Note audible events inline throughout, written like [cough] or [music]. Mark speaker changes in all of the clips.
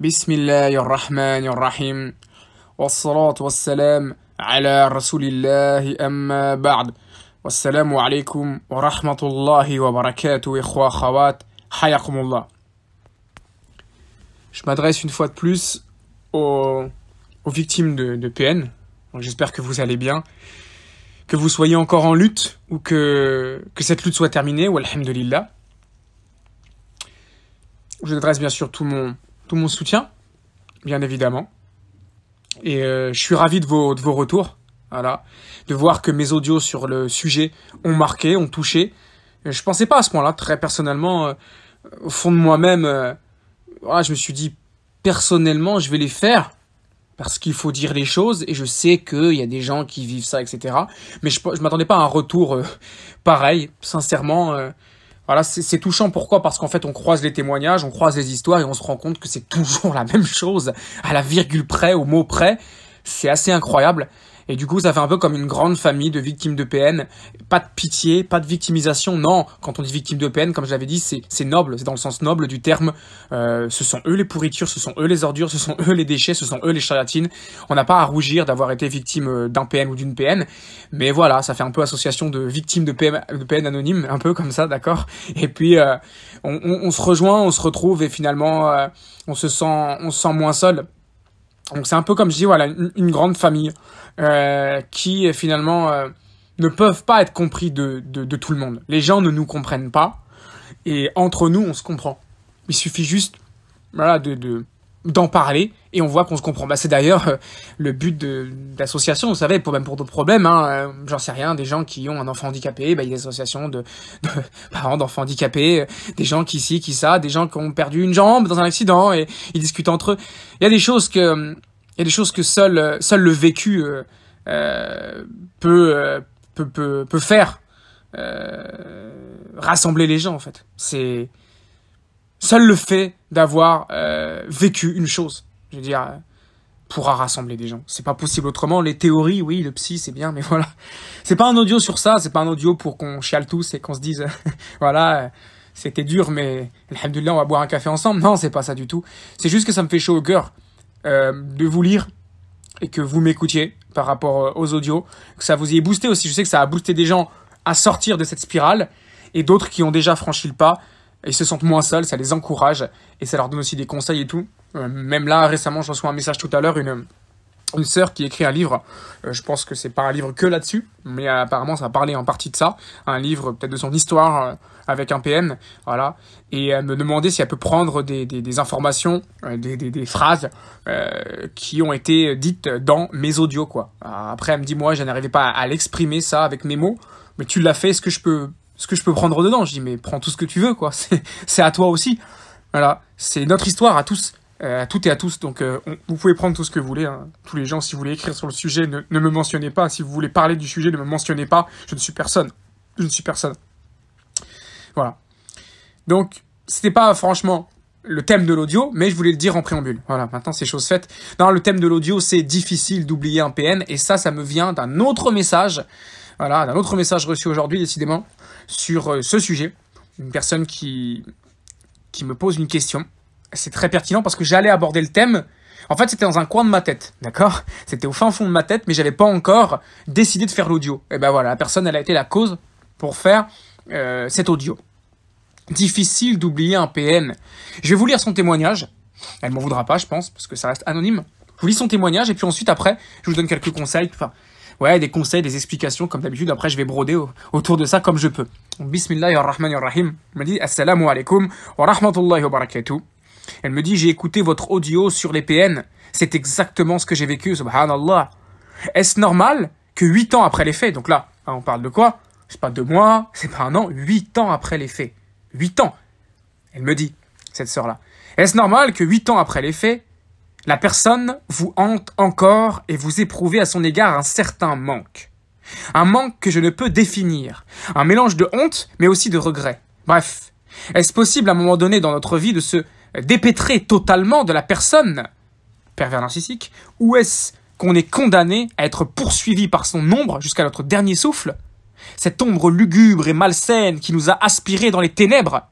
Speaker 1: بسم الله الرحمن الرحيم والصلاة والسلام على رسول الله أما بعد والسلام عليكم ورحمة الله وبركاته إخوة حياكم الله Je m'adresse une fois de plus aux, victimes de, de PN. J'espère que vous allez bien, que vous soyez encore en lutte ou que, cette lutte soit terminée, ou alhamdulillah. Je m'adresse bien sûr tout mon, tout mon soutien, bien évidemment. Et euh, je suis ravi de vos, retours. Voilà. De voir que mes audios sur le sujet ont marqué, ont touché. Euh, je ne pensais pas à ce point-là, très personnellement. Euh, au fond de moi-même, je me suis dit, personnellement, je vais les faire. Parce qu'il faut dire les choses. Et je sais qu'il y a des gens qui vivent ça, etc. Mais je, ne m'attendais pas à un retour pareil. Sincèrement, voilà, c'est touchant. Pourquoi Parce qu'en fait, on croise les témoignages, on croise les histoires et on se rend compte que c'est [laughs] toujours la même chose, à la virgule près, au mot près. C'est assez incroyable. Et du coup, ça fait un peu comme une grande famille de victimes de PN. Pas de pitié, pas de victimisation. Non, quand on dit victime de PN, comme je l'avais dit, c'est noble, c'est dans le sens noble du terme. Euh, ce sont eux les pourritures, ce sont eux les ordures, ce sont eux les déchets, ce sont eux les charlatines. On n'a pas à rougir d'avoir été victime euh, d'un PN ou d'une PN. Mais voilà, ça fait un peu association de victimes de, PN anonymes, un peu comme ça, d'accord Et puis, euh, on, se rejoint, on se retrouve et finalement, on, se sent, on se sent moins seul. Donc c'est un peu comme je dis, voilà, une, grande famille euh, qui finalement euh, ne peuvent pas être compris de, de, tout le monde. Les gens ne nous comprennent pas et entre nous, on se comprend. Il suffit juste voilà, de, de, d'en parler et on voit qu'on se comprend. Bah, c'est d'ailleurs euh, le but de, l'association, vous savez, pour, même pour d'autres problèmes, hein, euh, j'en sais rien, des gens qui ont un enfant handicapé, bah, il y a des associations de, [laughs] parents d'enfants handicapés, euh, des gens qui ci, qui ça, des gens qui ont perdu une jambe dans un accident et ils discutent entre eux. Il y a des choses que, il y a des choses que seul, seul le vécu peut, peut, peut, peut, faire rassembler les gens en fait. C'est seul le fait d'avoir euh, vécu une chose, je veux dire, euh, pourra rassembler des gens. C'est pas possible autrement. Les théories, oui, le psy, c'est bien, mais [laughs] voilà. C'est pas un audio sur ça, c'est pas un audio pour qu'on chiale tous et qu'on se dise, [laughs] voilà, euh, c'était dur, mais alhamdoulilah, on va boire un café ensemble. Non, c'est pas ça du tout. C'est juste que ça me fait chaud au cœur de vous lire et que vous m'écoutiez par rapport aux audios, que ça vous y ait boosté aussi. Je sais que ça a boosté des gens à sortir de cette spirale et d'autres qui ont déjà franchi le pas ils se sentent moins seuls, ça les encourage et ça leur donne aussi des conseils et tout. Euh, même là, récemment, je reçois un message tout à l'heure, une, une sœur qui écrit un livre. Euh, je pense que c'est pas un livre que là-dessus, mais apparemment, ça a parlé en partie de ça. Un livre peut-être de son histoire euh, avec un PM, voilà. Et elle me demandait si elle peut prendre des, des, informations, des, des, phrases qui ont été dites dans mes audios, quoi. Après, elle me dit, moi, je n'arrivais pas à l'exprimer ça avec mes mots, mais tu l'as fait, est-ce que je peux ce que je peux prendre dedans. Je dis, mais prends tout ce que tu veux, quoi. [laughs] C'est à toi aussi. Voilà, c'est notre histoire à tous, euh, à toutes et à tous. Donc, euh, vous pouvez prendre tout ce que vous voulez. Hein. Tous les gens, si vous voulez écrire sur le sujet, ne, me mentionnez pas. Si vous voulez parler du sujet, ne me mentionnez pas. Je ne suis personne. Je ne suis personne. Voilà. Donc, c'était pas franchement le thème de l'audio, mais je voulais le dire en préambule. Voilà, maintenant c'est chose faite. Non, le thème de l'audio, c'est difficile d'oublier un PN, et ça, ça me vient d'un autre message. Voilà, d'un autre message reçu aujourd'hui, décidément sur euh, ce sujet. Une personne qui, qui me pose une question. C'est très pertinent parce que j'allais aborder le thème. En fait, c'était dans un coin de ma tête, d'accord C'était au fin fond de ma tête, mais j'avais pas encore décidé de faire l'audio. Et eh ben voilà, la personne, elle a été la cause pour faire euh, cet audio. Difficile d'oublier un PN. Je vais vous lire son témoignage. Elle m'en voudra pas, je pense, parce que ça reste anonyme. Je vous lis son témoignage et puis ensuite, après, je vous donne quelques conseils. Enfin, ouais, des conseils, des explications, comme d'habitude. Après, je vais broder autour de ça comme je peux. Bismillahirrahmanirrahim. Elle me dit Assalamu alaikum wa rahmatullahi wa barakatuh. Elle me dit J'ai écouté votre audio sur les PN. C'est exactement ce que j'ai vécu, subhanallah. Est-ce normal que 8 ans après les faits, donc là, hein, on parle de quoi C'est pas deux mois, c'est pas un an, 8 ans après les faits. 8 ans Elle me dit, cette sœur-là. Est-ce normal que 8 ans après les faits, la personne vous hante encore et vous éprouvez à son égard un certain manque. Un manque que je ne peux définir. Un mélange de honte, mais aussi de regret. Bref, est-ce possible à un moment donné dans notre vie de se dépêtrer totalement de la personne pervers narcissique Ou est-ce qu'on est condamné à être poursuivi par son ombre jusqu'à notre dernier souffle Cette ombre lugubre et malsaine qui nous a aspirés dans les ténèbres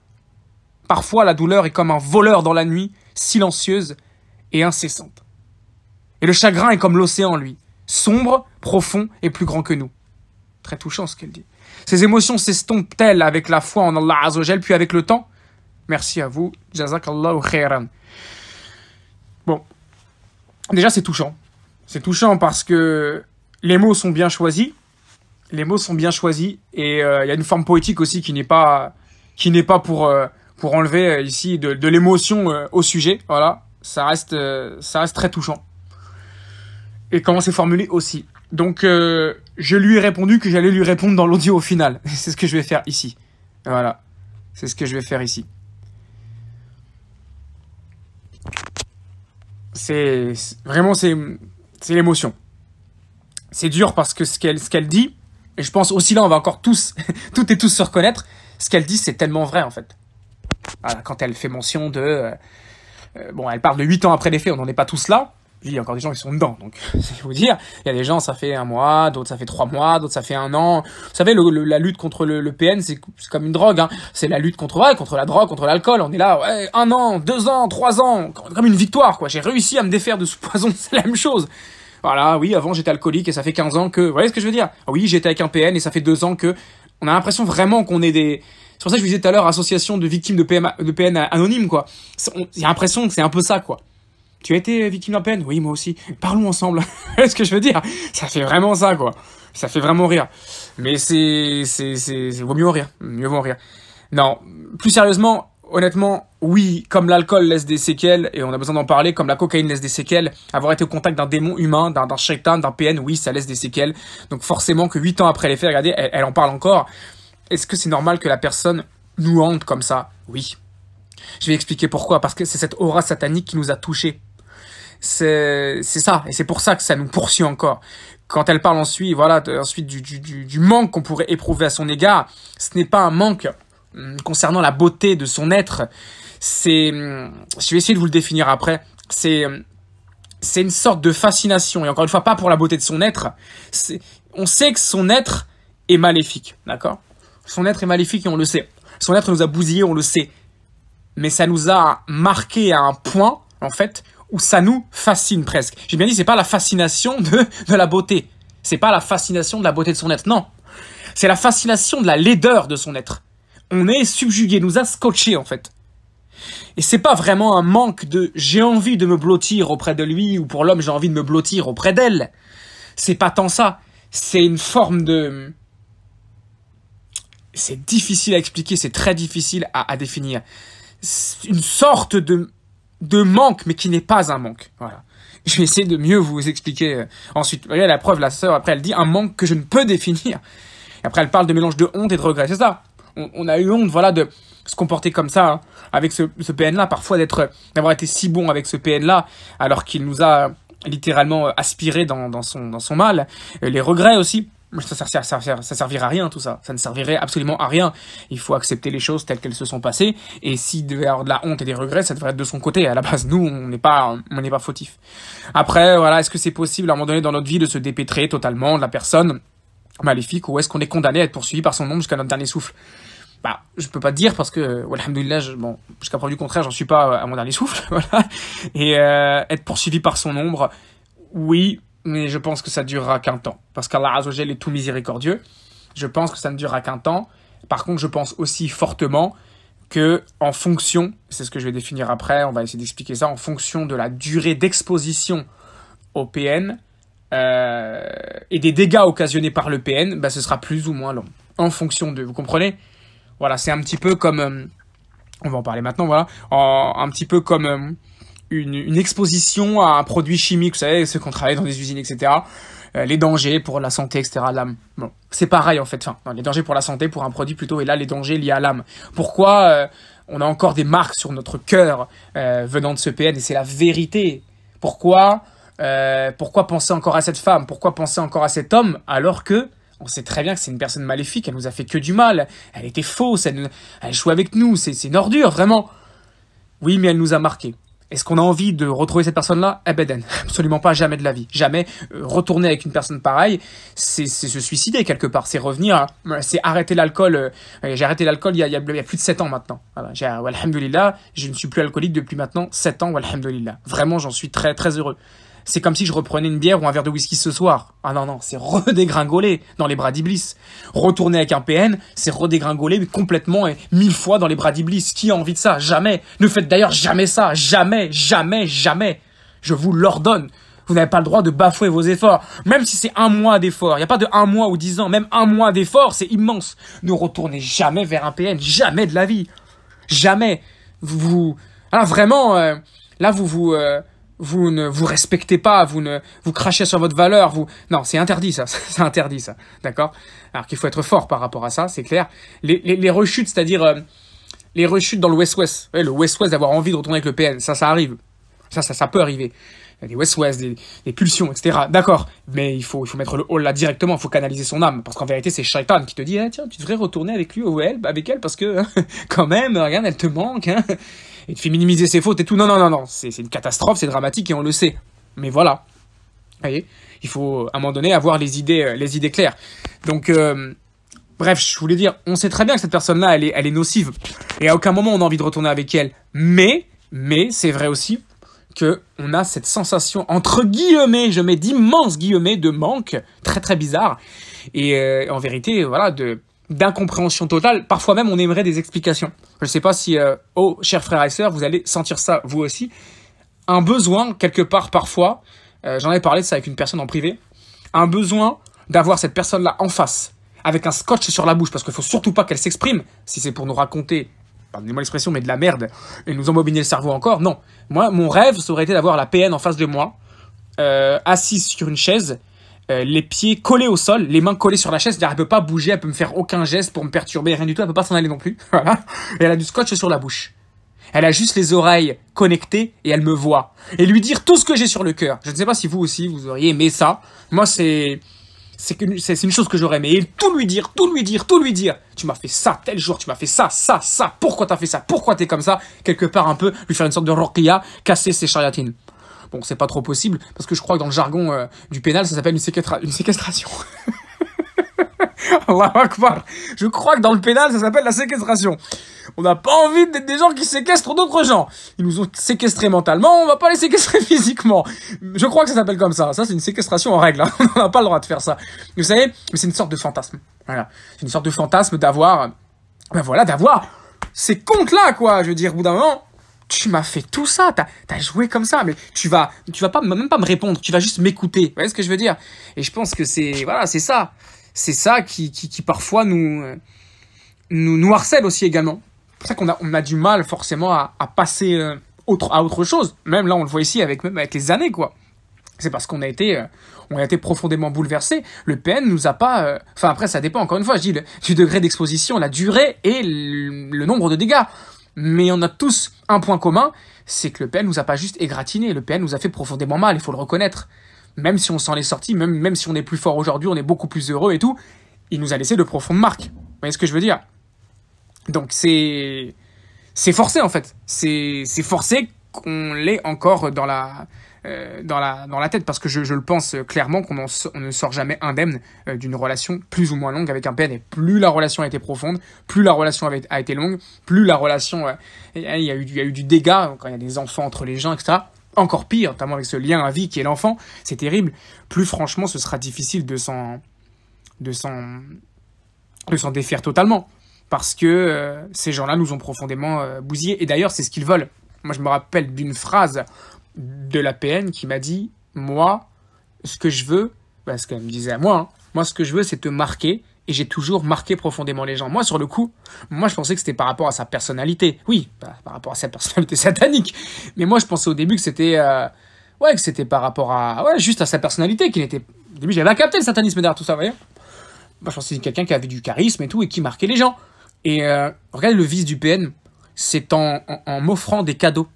Speaker 1: Parfois la douleur est comme un voleur dans la nuit, silencieuse, et incessante. Et le chagrin est comme l'océan, lui, sombre, profond et plus grand que nous. Très touchant ce qu'elle dit. Ces émotions s'estompent-elles avec la foi en Allah Azzawajal, puis avec le temps Merci à vous. Jazakallahu khairan. Bon. Déjà, c'est touchant. C'est touchant parce que les mots sont bien choisis. Les mots sont bien choisis. Et euh, il y a une forme poétique aussi qui n'est pas, qui n'est pas pour, euh, pour enlever euh, ici de, l'émotion au sujet. Voilà ça reste, euh, ça reste très touchant. Et comment c'est formulé aussi. Donc, euh, je lui ai répondu que j'allais lui répondre dans l'audio au final. [laughs] C'est ce que je vais faire ici. Voilà. C'est ce que je vais faire ici. C'est vraiment c'est l'émotion. C'est dur parce que ce qu'elle ce qu'elle dit et je pense aussi là on va encore tous [laughs] toutes et tous se reconnaître, ce qu'elle dit c'est tellement vrai en fait. quand elle fait mention de euh, euh, bon, elle parle de 8 ans après les faits, on n'en est pas tous là. Il y a encore des gens qui sont dedans, donc [laughs] c'est vous dire. Il y a des gens, ça fait un mois, d'autres ça fait trois mois, d'autres ça fait un an. Vous savez, la lutte contre le, PN, c'est comme une drogue. Hein. C'est la lutte contre contre la drogue, contre l'alcool. On est là, ouais, un an, deux ans, trois ans, comme une victoire, quoi. J'ai réussi à me défaire de ce [laughs] poison, c'est la même chose. Voilà, oui, avant j'étais alcoolique et ça fait 15 ans que... Vous voyez ce que je veux dire ah Oui, j'étais avec un PN et ça fait deux ans que... On a l'impression vraiment qu'on est des... C'est pour ça que je vous disais tout à l'heure, association de victimes de, PN de PN anonymes, quoi. a l'impression que c'est un peu ça, quoi. Tu as été euh, victime d'un PN Oui, moi aussi. Parlons ensemble. [laughs] est ce que je veux dire Ça fait vraiment ça, quoi. Ça fait vraiment rire. Mais c'est... c'est, c'est, vaut mieux en rire. Mieux vaut en rire. Non, plus sérieusement, honnêtement, oui, comme l'alcool laisse des séquelles, et on a besoin d'en parler, comme la cocaïne laisse des séquelles, avoir été au contact d'un démon humain, d'un shaitan, d'un PN, oui, ça laisse des séquelles. Donc forcément que 8 ans après les faits, regardez, elle en parle encore est-ce que c'est normal que la personne nous hante comme ça Oui. Je vais expliquer pourquoi, parce que c'est cette aura satanique qui nous a touchés. C'est ça, et c'est pour ça que ça nous poursuit encore. Quand elle parle ensuite, voilà, ensuite du, du manque qu'on pourrait éprouver à son égard, ce n'est pas un manque hum, concernant la beauté de son être. C'est, hum, je vais essayer de vous le définir après. C'est, hum, c'est une sorte de fascination. Et encore une fois, pas pour la beauté de son être. On sait que son être est maléfique, d'accord son être est maléfique et on le sait. Son être nous a bousillés, on le sait. Mais ça nous a marqué à un point, en fait, où ça nous fascine presque. J'ai bien dit, c'est pas la fascination de, de la beauté. C'est pas la fascination de la beauté de son être. Non. C'est la fascination de la laideur de son être. On est subjugué, nous a scotché, en fait. Et c'est pas vraiment un manque de j'ai envie de me blottir auprès de lui ou pour l'homme j'ai envie de me blottir auprès d'elle. C'est pas tant ça. C'est une forme de c'est difficile à expliquer, c'est très difficile à, définir. Une sorte de, de manque, mais qui n'est pas un manque. Voilà. Je vais essayer de mieux vous expliquer euh, ensuite. la preuve, la sœur, après elle dit un manque que je ne peux définir. Et après elle parle de mélange de honte et de regret. C'est ça. On, a eu honte, voilà, de se comporter comme ça, hein, avec ce, PN-là, parfois d'être, d'avoir été si bon avec ce PN-là, alors qu'il nous a littéralement euh, aspiré dans, son, dans son mal. Euh, les regrets aussi ça, ça, ça, servirait à rien tout ça. Ça ne servirait absolument à rien. Il faut accepter les choses telles qu'elles se sont passées. Et s'il devait avoir de la honte et des regrets, ça devrait être de son côté. À la base, nous, on n'est pas, on n'est pas fautif. Après, voilà, est-ce que c'est possible à un moment donné dans notre vie de se dépêtrer totalement de la personne maléfique ou est-ce qu'on est condamné à être poursuivi par son nom jusqu'à notre dernier souffle bah, je peux pas te dire parce que, voilà, euh, je, bon, jusqu'à preuve du contraire, j'en suis pas euh, à mon dernier souffle, [laughs] voilà. Et euh, être poursuivi par son ombre, oui, mais je pense que ça durera qu'un temps. Parce qu'Allah Azogel est tout miséricordieux. Je pense que ça ne durera qu'un temps. Par contre, je pense aussi fortement que, en fonction, c'est ce que je vais définir après, on va essayer d'expliquer ça, en fonction de la durée d'exposition au PN euh, et des dégâts occasionnés par le PN, bah, ce sera plus ou moins long. En fonction de, vous comprenez Voilà, c'est un petit peu comme, euh, on va en parler maintenant, voilà, un petit peu comme euh, une, exposition à un produit chimique, vous savez, ceux qui ont travaillé dans des usines, etc. Euh, les dangers pour la santé, etc. L'âme. Bon, c'est pareil en fait. Enfin, les dangers pour la santé, pour un produit plutôt, et là les dangers liés à l'âme. Pourquoi euh, on a encore des marques sur notre cœur euh, venant de ce PN et c'est la vérité. Pourquoi Pourquoi penser encore à cette femme Pourquoi penser encore à cet homme alors que on sait très bien que c'est une personne maléfique, elle nous a fait que du mal, elle était fausse, elle, jouait joue avec nous, c'est une ordure, vraiment. Oui, mais elle nous a marqués. Est-ce qu'on a envie de retrouver cette personne-là Eh ben, absolument pas, jamais de la vie. Jamais euh, retourner avec une personne pareille, c'est se suicider quelque part, c'est revenir, c'est arrêter l'alcool. Euh, j'ai arrêté l'alcool il, il, y a plus de 7 ans maintenant. Voilà, j'ai, euh, je ne suis plus alcoolique depuis maintenant 7 ans, Vraiment, j'en suis très très heureux. C'est comme si je reprenais une bière ou un verre de whisky ce soir. Ah non, non, c'est redégringoler dans les bras d'Iblis. Retourner avec un PN, c'est redégringoler complètement et mille fois dans les bras d'Iblis. Qui a envie de ça Jamais. Ne faites d'ailleurs jamais ça. Jamais, jamais, jamais. Je vous l'ordonne. Vous n'avez pas le droit de bafouer vos efforts. Même si c'est un mois d'efforts. Il n'y a pas de un mois ou dix ans. Même un mois d'effort, c'est immense. Ne retournez jamais vers un PN. Jamais de la vie. Jamais. Vous... vous... Ah, vraiment, euh, là, vous vous... Euh, vous ne vous respectez pas, vous ne vous crachez sur votre valeur, vous non, c'est interdit ça, [laughs] c'est interdit ça, d'accord Alors qu'il faut être fort par rapport à ça, c'est clair. Les, les, rechutes, c'est-à-dire euh, les rechutes dans le West-West, le West-West d'avoir envie de retourner avec le PN, ça, ça arrive, ça, ça, ça peut arriver. Des West-West, des, pulsions, etc. D'accord, mais il faut, il faut mettre le hall là directement, il faut canaliser son âme, parce qu'en vérité, c'est Shaitan qui te dit, eh, tiens, tu devrais retourner avec lui ou avec elle, parce que, [laughs] quand même, regarde, elle te manque, hein et te fait minimiser ses fautes et tout. Non, non, non, non, c'est une catastrophe, c'est dramatique et on le sait. Mais voilà. Vous voyez Il faut, à un moment donné, avoir les idées, euh, les idées claires. Donc, euh, bref, je voulais dire, on sait très bien que cette personne-là, elle est, elle est nocive. Et à aucun moment, on a envie de retourner avec elle. Mais, mais, c'est vrai aussi que on a cette sensation, entre guillemets, je mets d'immenses guillemets, de manque, très très bizarre. Et euh, en vérité, voilà, de d'incompréhension totale. Parfois même, on aimerait des explications. Je ne sais pas si, euh, oh, chers frères et sœurs, vous allez sentir ça vous aussi. Un besoin, quelque part, parfois, euh, j'en avais parlé de ça avec une personne en privé, un besoin d'avoir cette personne-là en face, avec un scotch sur la bouche, parce qu'il faut surtout pas qu'elle s'exprime, si c'est pour nous raconter, pardonnez-moi l'expression, mais de la merde, et nous embobiner le cerveau encore. Non, moi, mon rêve, ça aurait été d'avoir la PN en face de moi, euh, assise sur une chaise, euh, les pieds collés au sol, les mains collées sur la chaise, c'est-à-dire elle peut pas bouger, elle peut me faire aucun geste pour me perturber, rien du tout, elle peut pas s'en aller non plus. [laughs] Voilà. Et elle a du scotch sur la bouche. Elle a juste les oreilles connectées et elle me voit. Et lui dire tout ce que j'ai sur le cœur. Je ne sais pas si vous aussi, vous auriez aimé ça. Moi, c'est... C'est une, chose que j'aurais aimé. Et tout lui dire, tout lui dire, tout lui dire. Tu m'as fait ça tel jour, tu m'as fait ça, ça, ça. Pourquoi t'as fait ça Pourquoi t'es comme ça Quelque part un peu, lui faire une sorte de roquilla, casser ses chariatines. Bon, c'est pas trop possible, parce que je crois que dans le jargon euh, du pénal, ça s'appelle une, une séquestration. pas [laughs] Akbar Je crois que dans le pénal, ça s'appelle la séquestration. On n'a pas envie d'être des gens qui séquestrent d'autres gens. Ils nous ont séquestrés mentalement, on va pas les séquestrer [laughs] physiquement. Je crois que ça s'appelle comme ça. Ça, c'est une séquestration en règle. Hein. [laughs] On n'a pas le droit de faire ça. Vous savez, mais c'est une sorte de fantasme. Voilà. C'est une sorte de fantasme d'avoir... Ben voilà, d'avoir ces comptes-là, quoi. Je veux dire, au bout d'un moment, tu m'as fait tout ça, t'as as joué comme ça, mais tu vas, tu vas pas même pas me répondre, tu vas juste m'écouter. Vous voyez ce que je veux dire Et je pense que c'est voilà, c'est ça, c'est ça qui, qui, qui, parfois euh, nous nous, harcèle aussi également. C'est pour ça qu'on a on a du mal forcément à, passer euh, autre à autre chose. Même là, on le voit ici avec avec les années quoi. C'est parce qu'on a été, euh, on a été profondément bouleversé. Le PN nous a pas, enfin après ça dépend encore une fois, je dis du degré d'exposition, la durée et le nombre de dégâts mais on a tous un point commun, c'est que le PN nous a pas juste égratigné, le PN nous a fait profondément mal, il faut le reconnaître. Même si on s'en est sorti, même, même si on est plus fort aujourd'hui, on est beaucoup plus heureux et tout, il nous a laissé de profondes marques. Vous voyez ce que je veux dire Donc c'est... C'est forcé en fait. C'est forcé qu'on l'ait encore dans la, euh, dans, la, dans la tête, parce que je, je le pense clairement qu'on on ne sort jamais indemne euh, d'une relation plus ou moins longue avec un père Et plus la relation a été profonde, plus la relation avait, a été longue, plus la relation... Euh, hein, il y, a eu, y a eu du dégât, quand il y a des enfants entre les gens, etc encore pire, notamment avec ce lien à vie qui est l'enfant, c'est terrible. Plus franchement, ce sera difficile de s'en de s'en de s'en défaire totalement parce que ces gens-là nous ont profondément bousillé bousillés et d'ailleurs, c'est ce qu'ils veulent. Moi, je me rappelle d'une phrase de la PN qui m'a dit Moi, ce que je veux, parce bah, qu'elle me disait à moi, hein, moi, ce que je veux, c'est te marquer. Et j'ai toujours marqué profondément les gens. Moi, sur le coup, moi, je pensais que c'était par rapport à sa personnalité. Oui, par rapport à sa personnalité [laughs] satanique. Mais moi, je pensais au début que c'était. Euh, ouais, que c'était par rapport à. Ouais, juste à sa personnalité, qu'il était. Au début, j'avais pas capté le satanisme derrière tout ça, vous voyez. Moi, je pensais que quelqu'un qui avait du charisme et tout, et qui marquait les gens. Et regardez, euh, regarde le vice du PN, c'est en, en m'offrant des cadeaux.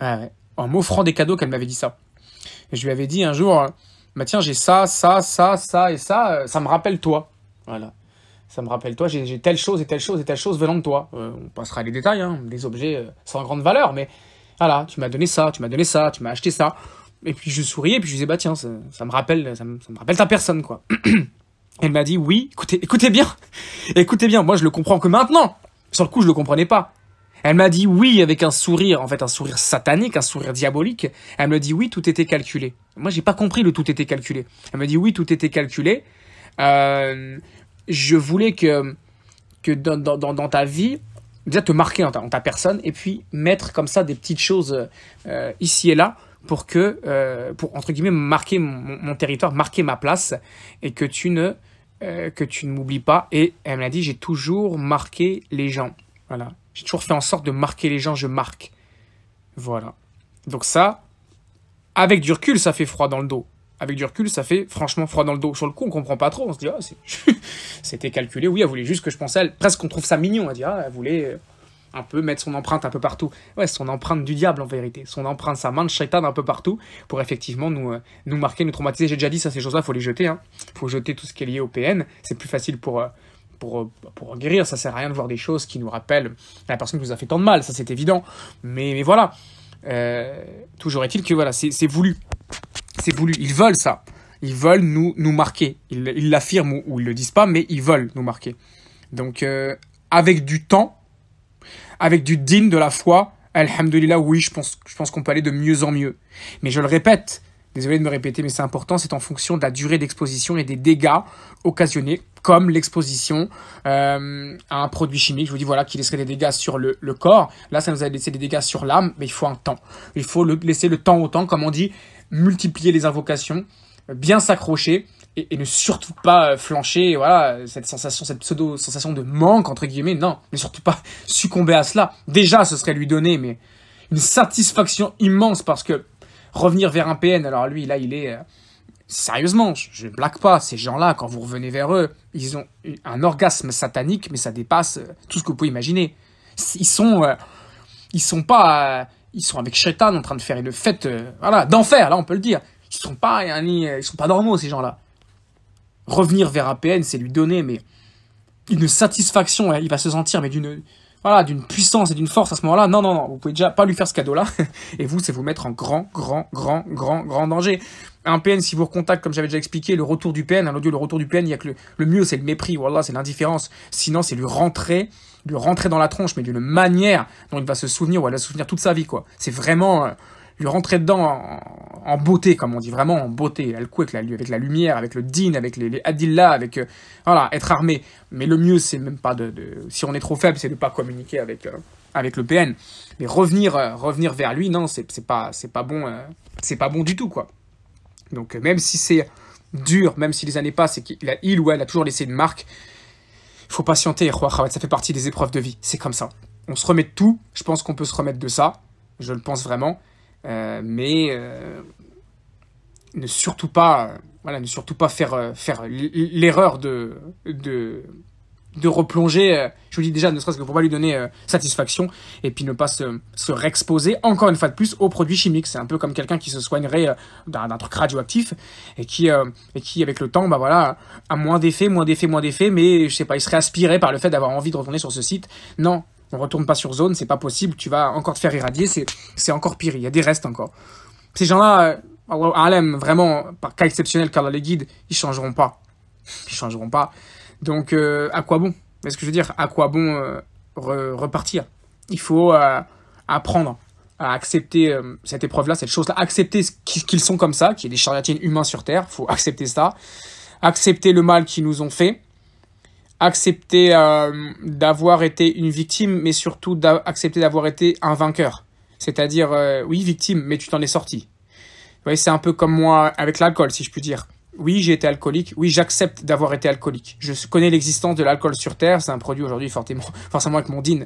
Speaker 1: Ah ouais, ouais en m'offrant des cadeaux qu'elle m'avait dit ça. je lui avais dit un jour, bah tiens, j'ai ça, ça, ça, ça et ça, euh, ça me rappelle toi. Voilà. Ça me rappelle toi, j'ai telle chose et telle chose et telle chose venant de toi. Euh, on passera les détails, hein, des objets euh, sans grande valeur, mais voilà, tu m'as donné ça, tu m'as donné ça, tu m'as acheté ça. Et puis je souriais, et puis je disais, bah tiens, ça, me rappelle, ça me, rappelle ta personne, quoi. [clears throat] Elle m'a dit, oui, écoutez, écoutez bien, [laughs] écoutez bien, moi je le comprends que maintenant. Sur le coup, je le comprenais pas. Elle m'a dit oui avec un sourire, en fait un sourire satanique, un sourire diabolique. Elle me dit oui, tout était calculé. Moi, j'ai pas compris le tout était calculé. Elle me dit oui, tout était calculé. Euh, je voulais que, que dans, ta vie, déjà te marquer dans ta, personne et puis mettre comme ça des petites choses euh, ici et là pour que, euh, pour entre guillemets, marquer mon, territoire, marquer ma place et que tu ne, que tu ne m'oublies pas. Et elle m'a dit, j'ai toujours marqué les gens. Voilà. J'ai toujours fait en sorte de marquer les gens, je marque. Voilà. Donc ça, avec du recul, ça fait froid dans le dos. Avec du recul, ça fait franchement froid dans le dos. Sur le coup, on comprend pas trop. On se dit, ah, [laughs] c'était calculé. Oui, elle voulait juste que je pense à elle. Presque, qu'on trouve ça mignon. à dire, ah, elle voulait euh, un peu mettre son empreinte un peu partout. Ouais, son empreinte du diable en vérité, son empreinte, sa main de un peu partout pour effectivement nous, euh, nous marquer, nous traumatiser. J'ai déjà dit ça, ces choses-là, faut les jeter. Hein. Faut jeter tout ce qui est lié au PN. C'est plus facile pour, euh, pour, guérir. Ça sert à rien de voir des choses qui nous rappellent la personne qui vous a fait tant de mal, ça c'est évident. Mais, voilà, euh, toujours est-il que voilà, c'est voulu. C'est voulu, ils veulent ça. Ils veulent nous, nous marquer. Ils l'affirment ou, ils le disent pas, mais ils veulent nous marquer. Donc, euh, avec du temps, avec du digne de la foi, Alhamdulillah, oui, je pense, je pense qu'on peut aller de mieux en mieux. Mais je le répète, désolé de me répéter, mais c'est important, c'est en fonction de la durée d'exposition et des dégâts occasionnés, comme l'exposition euh, à un produit chimique, je vous dis voilà, qui laisserait des dégâts sur le, le corps. Là, ça nous a laissé des dégâts sur l'âme, mais il faut un temps. Il faut le, laisser le temps au temps, comme on dit, multiplier les invocations, bien s'accrocher. Et, et, ne surtout pas euh, flancher, voilà, cette sensation, cette pseudo-sensation de manque, entre guillemets, non, ne surtout pas succomber à cela. Déjà, ce serait lui donner, mais une satisfaction immense parce que revenir vers un PN. Alors lui, là, il est... Euh, sérieusement, je ne blague pas, ces gens-là, quand vous revenez vers eux, ils ont un orgasme satanique, mais ça dépasse euh, tout ce que vous pouvez imaginer. Ils sont... Euh, ils sont pas... ils sont avec Shaitan en train de faire une fête voilà, d'enfer, là, on peut le dire. Ils sont pas, ils sont pas normaux, ces gens-là. Revenir vers un PN, c'est lui donner, mais une satisfaction, hein, il va se sentir, mais d'une voilà, d'une puissance et d'une force à ce moment-là. Non, non, non, vous pouvez déjà pas lui faire ce cadeau-là. [laughs] Et vous, c'est vous mettre en grand, grand, grand, grand, grand danger. Un PN, si vous recontacte, comme j'avais déjà expliqué, le retour du PN, l'audio, le retour du PN, il y a que le, mieux, c'est le mépris, voilà, c'est l'indifférence. Sinon, c'est lui rentrer, lui rentrer dans la tronche, mais d'une manière dont il va se souvenir, ou elle va se souvenir toute sa vie, quoi. C'est vraiment, euh, lui rentrer dedans en, beauté, comme on dit, vraiment en beauté. Elle le coup avec la, avec la lumière, avec le din, avec les, les avec... Euh, voilà, être armé. Mais le mieux, c'est même pas de, Si on est trop faible, c'est de pas communiquer avec, euh, avec le PN. Mais revenir, euh, revenir vers lui, non, c'est pas, pas bon... c'est pas bon du tout, quoi. Donc même si c'est dur, même si les années passent et qu'il il ou elle a toujours laissé une marque, il faut patienter, ça fait partie des épreuves de vie. C'est comme ça. On se remet de tout, je pense qu'on peut se remettre de ça, je le pense vraiment. Euh, mais euh, ne surtout pas, euh, voilà, ne surtout pas faire, faire l'erreur de, de, replonger, je vous dis déjà, ne serait-ce que pour pas lui donner satisfaction, et puis ne pas se, se réexposer encore une fois de plus aux produits chimiques. C'est un peu comme quelqu'un qui se soignerait d'un truc radioactif, et qui, qui avec le temps, bah voilà, a moins d'effets, moins d'effets, moins d'effets, mais je sais pas, il serait aspiré par le fait d'avoir envie de retourner sur ce site. Non, on retourne pas sur zone, c'est pas possible, tu vas encore te faire irradier, c'est encore pire, il y a des restes encore. Ces gens-là, euh, à vraiment, par cas exceptionnel, car les guides, ils changeront pas. Ils changeront pas. Donc, euh, à quoi bon Est-ce que je veux dire À quoi bon euh, repartir Il faut apprendre à accepter cette épreuve-là, cette chose-là, accepter qu'ils sont comme ça, qu'il y ait des charlatans humains sur Terre, faut accepter ça, accepter le mal qu'ils nous ont fait, accepter euh, d'avoir été une victime, mais surtout d'accepter d'avoir été un vainqueur. C'est-à-dire, euh, oui, victime, mais tu t'en es sorti. Vous voyez, c'est un peu comme moi avec l'alcool, si je puis dire. Oui, j'ai été alcoolique. Oui, j'accepte d'avoir été alcoolique. Je connais l'existence de l'alcool sur Terre. C'est un produit aujourd'hui forcément, forcément avec mon DIN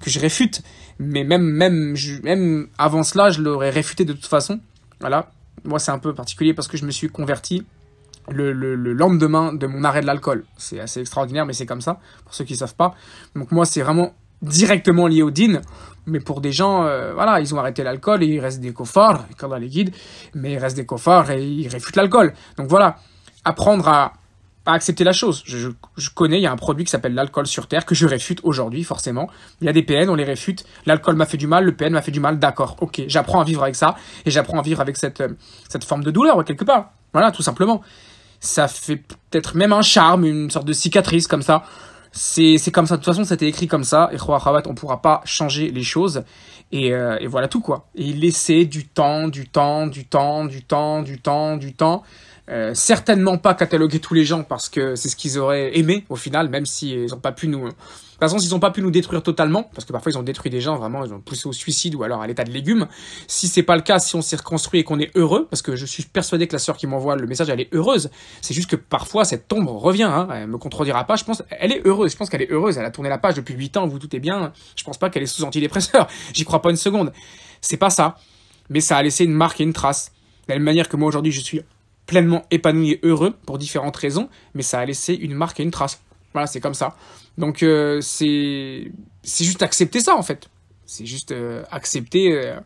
Speaker 1: que je réfute. Mais même, même, même avant cela, je l'aurais réfuté de toute façon. Voilà. Moi, c'est un peu particulier parce que je me suis converti le, lendemain de mon arrêt de l'alcool. C'est assez extraordinaire, mais c'est comme ça, pour ceux qui ne savent pas. Donc moi, c'est vraiment directement lié au din, mais pour des gens, euh, voilà, ils ont arrêté l'alcool et il reste des coffres, quand les guides, mais ils restent des coffres et ils réfutent l'alcool. Donc voilà, apprendre à, accepter la chose. Je, connais, il y a un produit qui s'appelle l'alcool sur Terre, que je réfute aujourd'hui, forcément. Il y a des PN, on les réfute. L'alcool m'a fait du mal, le PN m'a fait du mal, d'accord, ok. J'apprends à vivre avec ça, et j'apprends à vivre avec cette, euh, cette forme de douleur, quelque part. Voilà, tout simplement ça fait peut-être même un charme, une sorte de cicatrice comme ça. C'est comme ça, de toute façon c'était écrit comme ça, et Roi Rabat, on pourra pas changer les choses, et, euh, et voilà tout quoi. Et laisser du temps, du temps, du temps, du temps, du temps, du temps, euh, certainement pas cataloguer tous les gens parce que c'est ce qu'ils auraient aimé au final, même s'ils ils n'ont pas pu nous, de toute façon, s'ils n'ont pas pu nous détruire totalement, parce que parfois ils ont détruit des gens, vraiment, ils ont poussé au suicide ou alors à l'état de légumes. Si c'est pas le cas, si on s'est reconstruit et qu'on est heureux, parce que je suis persuadé que la sœur qui m'envoie le message, elle est heureuse. C'est juste que parfois cette tombe revient, hein, elle me contredira pas. Je pense, elle est heureuse. Je pense qu'elle est heureuse. Elle a tourné la page depuis 8 ans. Vous tout est bien. Je pense pas qu'elle est sous antidépresseur. [laughs] J'y crois pas une seconde. C'est pas ça. Mais ça a laissé une marque et une trace. De la même manière que moi aujourd'hui, je suis pleinement épanoui et heureux pour différentes raisons, mais ça a laissé une marque et une trace. Voilà, c'est comme ça. Donc euh, c'est c'est juste accepter ça en fait. C'est juste euh, accepter euh,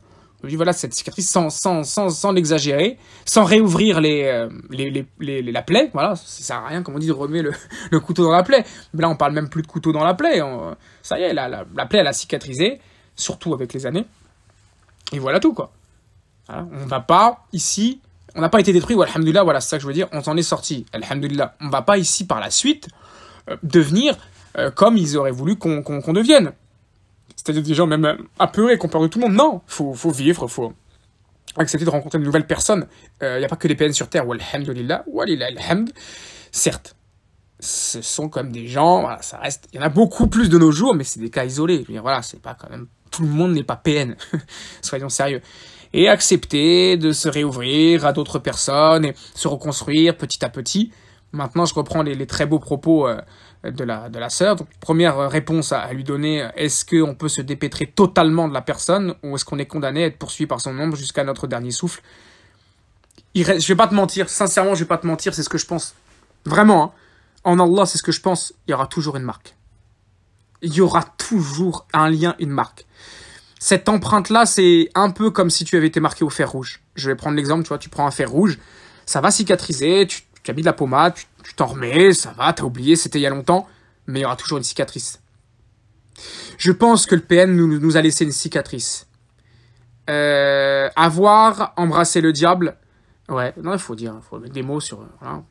Speaker 1: voilà cette cicatrice sans l'exagérer, sans réouvrir les, les, les, la plaie. Voilà, ça sert à rien comme on dit de remettre [laughs] le, couteau dans la plaie. là on parle même plus de couteau dans la plaie. ça y est, la, la, plaie elle a cicatrisé, surtout avec les années. Et voilà tout quoi. on va pas ici, on n'a pas été détruit. Alhamdulillah, voilà c'est ça que je veux dire. On s'en est sorti. Alhamdulillah, on va pas ici par la suite. Euh, devenir euh, comme ils auraient voulu qu'on devienne. C'est-à-dire des gens même euh, apeurés, qu'on parle de tout le monde. Non, faut, faut vivre, faut accepter de rencontrer de nouvelles personnes. Il n'y a pas que des PN sur Terre, walhamdulillah, walillah alhamd. Certes, ce sont comme des gens, ça reste, il y en a beaucoup plus de nos jours, mais c'est des cas isolés. voilà, c'est pas quand même, tout le monde n'est pas PN, [laughs] soyons sérieux. Et accepter de se réouvrir à d'autres personnes et se reconstruire petit à petit, Maintenant, je reprends les, très beaux propos euh, de, la, de sœur. première euh, réponse à, lui donner, euh, est-ce qu'on peut se dépêtrer totalement de la personne ou est-ce qu'on est condamné à être poursuivi par son ombre jusqu'à notre dernier souffle Je ne Je vais pas te mentir, sincèrement, je vais pas te mentir, c'est ce que je pense. Vraiment, hein. en Allah, c'est ce que je pense, il y aura toujours une marque. Il y aura toujours un lien, une marque. Cette empreinte-là, c'est un peu comme si tu avais été marqué au fer rouge. Je vais prendre l'exemple, tu vois, tu prends un fer rouge, ça va cicatriser, tu tu as mis de la pommade, tu t'en remets, ça va, t'as oublié, c'était il y a longtemps, mais il y aura toujours une cicatrice. Je pense que le PN nous, a laissé une cicatrice. Euh, avoir embrassé le diable. Ouais, non, il faut dire, il faut mettre des mots sur,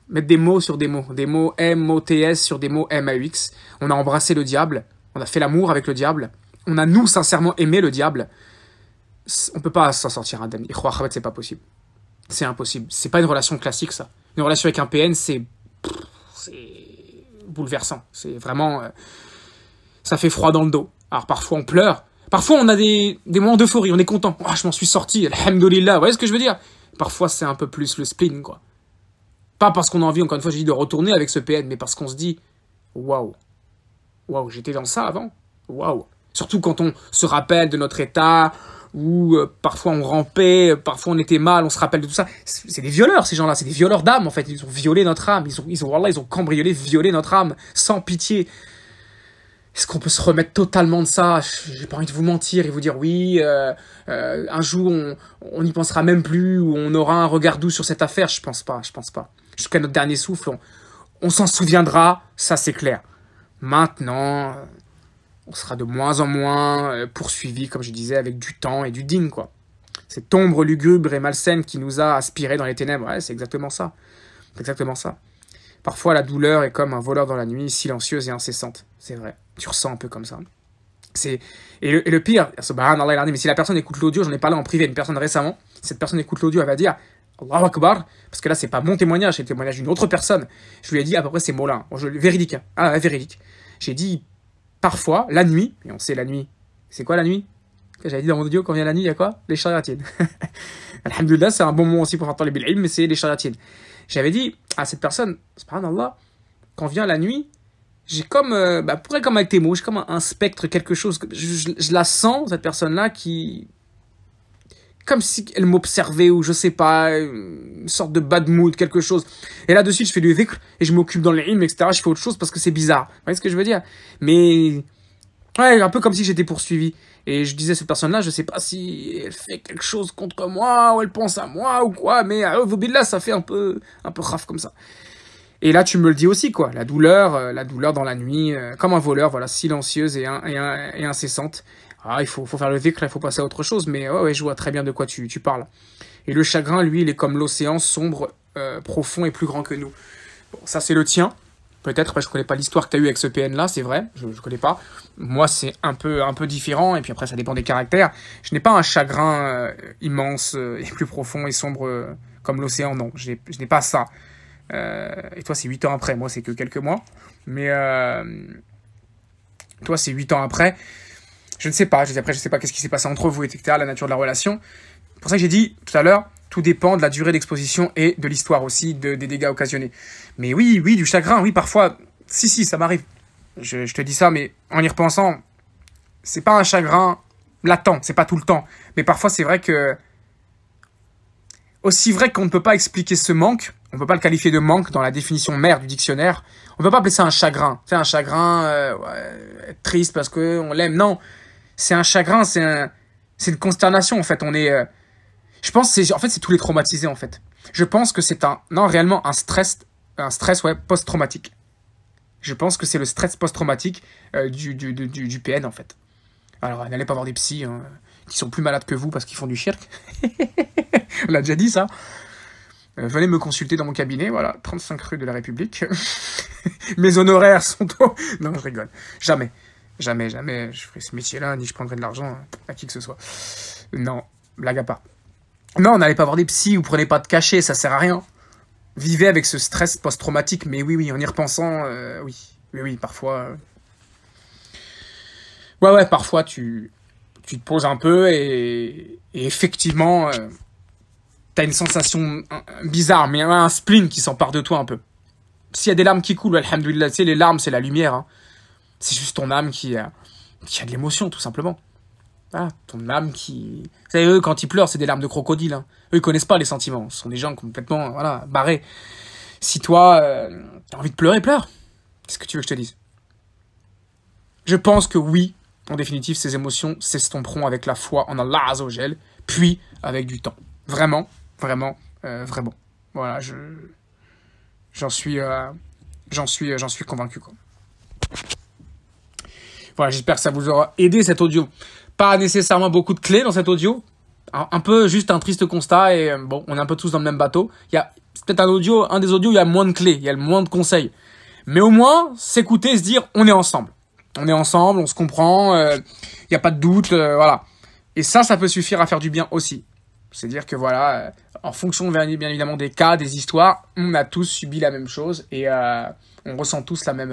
Speaker 1: mettre des mots sur des mots, des mots M-O-T-S sur des mots m a x On a embrassé le diable, on a fait l'amour avec le diable, on a nous sincèrement aimé le diable. On peut pas s'en sortir indemne. que c'est pas possible. C'est impossible. C'est pas une relation classique, ça une relation avec un PN, c'est bouleversant. C'est vraiment... Euh, ça fait froid dans le dos. Alors parfois on pleure, parfois on a des, des moments d'euphorie, on est content. Ah, je m'en suis sorti, alhamdoulilah, vous voyez ce que je veux dire Parfois c'est un peu plus le spleen, quoi. Pas parce qu'on a envie, encore une fois, j'ai de retourner avec ce PN, mais parce qu'on se dit, waouh, waouh, j'étais dans ça avant, waouh. Surtout quand on se rappelle de notre état, où euh, parfois on rampait, parfois on était mal, on se rappelle de tout ça. C'est des violeurs ces gens-là, c'est des violeurs d'âme en fait. Ils ont violé notre âme, ils ont, ils ont, ils ont cambriolé, violé notre âme sans pitié. Est-ce qu'on peut se remettre totalement de ça J'ai pas envie de vous mentir et vous dire oui, euh, euh, un jour on n'y pensera même plus ou on aura un regard doux sur cette affaire. Je pense pas, je pense pas. Jusqu'à notre dernier souffle, on s'en souviendra, ça c'est clair. Maintenant, on sera de moins en moins euh, poursuivi, comme je disais, avec du temps et du digne, quoi. Cette ombre lugubre et malsaine qui nous a aspirés dans les ténèbres, c'est exactement ça. exactement ça. Parfois, la douleur est comme un voleur dans la nuit, silencieuse et incessante. C'est vrai. Tu ressens un peu comme ça. C'est et, le pire, mais si la personne écoute l'audio, j'en ai parlé en privé une personne récemment, cette personne écoute l'audio, elle va dire Allahu Akbar, parce que là, c'est pas mon témoignage, c'est le témoignage d'une autre personne. Je lui ai dit à peu près ces mots-là. véridique. Hein. Ah, véridique. J'ai dit parfois, la nuit, et on sait la nuit, c'est quoi la nuit J'avais dit dans mon audio, quand vient la nuit, il y a quoi Les charlatines. [laughs] Alhamdulillah, c'est un bon moment aussi pour entendre les bil'im, mais c'est les charlatines. J'avais dit à cette personne, c'est Allah, quand vient la nuit, j'ai comme, euh, bah, comme avec tes mots, j'ai comme un, spectre, quelque chose, je la sens, cette personne-là, qui, comme si elle m'observait ou je sais pas, une sorte de bad mood, quelque chose. Et là, dessus je fais du dhikr et je m'occupe dans les rimes, etc. Je fais autre chose parce que c'est bizarre. Vous voyez ce que je veux dire Mais, un peu comme si j'étais poursuivi. Et je disais, cette personne-là, je sais pas si elle fait quelque chose contre moi, ou elle pense à moi, ou quoi, mais ah, oh, là ça fait un peu, un peu raf comme ça. Et là, tu me le dis aussi, quoi. La douleur, euh, la douleur dans la nuit, euh, comme un voleur, voilà, silencieuse et incessante ah, il faut, faut faire le décret, il faut passer à autre chose, mais ouais, je vois très bien de quoi tu, parles. Et le chagrin, lui, il est comme l'océan sombre, euh, profond et plus grand que nous. Bon, ça, c'est le tien. Peut-être, parce que je connais pas l'histoire que tu as eue avec ce PN-là, c'est vrai, je ne connais pas. Moi, c'est un peu, un peu différent, et puis après, ça dépend des caractères. Je n'ai pas un chagrin euh, immense euh, et plus profond et sombre comme l'océan, non. Je n'ai pas ça. et toi, c'est 8 ans après, moi, c'est que quelques mois. Mais toi, c'est 8 ans après. Je ne sais pas. Après, je ne sais pas qu'est-ce qui s'est passé entre vous, etc., la nature de la relation. C'est pour ça que j'ai dit tout à l'heure, tout dépend de la durée d'exposition et de l'histoire aussi, de, des dégâts occasionnés. Mais oui, oui, du chagrin, oui, parfois. Si, si, ça m'arrive. Je, te dis ça, mais en y repensant, c'est pas un chagrin latent, c'est pas tout le temps. Mais parfois, c'est vrai que. Aussi vrai qu'on ne peut pas expliquer ce manque, on ne peut pas le qualifier de manque dans la définition mère du dictionnaire, on ne peut pas appeler ça un chagrin. C'est un chagrin euh, triste parce qu'on l'aime. Non, c'est un chagrin, c'est une consternation en fait. On est, euh, je pense, c'est, en fait, c'est tous les traumatisés en fait. Je pense que c'est un, non réellement un stress, un stress ouais post-traumatique. Je pense que c'est le stress post-traumatique euh, du, PN en fait. Alors n'allez pas voir des psys hein, qui sont plus malades que vous parce qu'ils font du shirk. [laughs] On l'a déjà dit ça. Euh, venez me consulter dans mon cabinet, voilà, 35 rue de la République. [laughs] Mes honoraires sont [laughs] Non, je rigole. Jamais. Jamais, jamais, je ferai ce métier-là, ni je prendrai de l'argent à qui que ce soit. Non, blague à part. Non, n'allez pas voir des psys ou prenez pas de cachet, ça sert à rien. Vivez avec ce stress post-traumatique, mais oui, oui, en y repensant, euh, oui, oui, oui, parfois. Euh, ouais, ouais, parfois tu, tu te poses un peu et, effectivement, tu euh, t'as une sensation bizarre, mais un spleen qui s'empare de toi un peu. S'il y a des larmes qui coulent, alhamdoulilah, tu les larmes, c'est la lumière. Hein. C'est juste ton âme qui, euh, qui a de l'émotion, tout simplement. Voilà, ton âme qui... Vous savez, eux, quand ils pleurent, c'est des larmes de crocodile. Hein. Eux, ils connaissent pas les sentiments. Ce sont des gens complètement, euh, voilà, barrés. Si toi, tu euh, t'as envie de pleurer, pleure. Qu'est-ce que tu veux que je te dise Je pense que oui, en définitive, ces émotions s'estomperont avec la foi en Allah gel puis avec du temps. Vraiment, vraiment, vraiment. Voilà, je... J'en suis... J'en suis, j'en suis convaincu, quoi. Voilà, j'espère que ça vous aura aidé cet audio. Pas nécessairement beaucoup de clés dans cet audio. Un, peu juste un triste constat et euh, bon, on est un peu tous dans le même bateau. Il y a peut-être un audio, un des audios où il y a moins de clés, il y a le moins de conseils. Mais au moins, s'écouter, se dire, on est ensemble. On est ensemble, on se comprend, euh, il n'y a pas de doute, euh, voilà. Et ça, ça peut suffire à faire du bien aussi. C'est-à-dire que voilà, en fonction bien évidemment des cas, des histoires, on a tous subi la même chose et on ressent tous la même,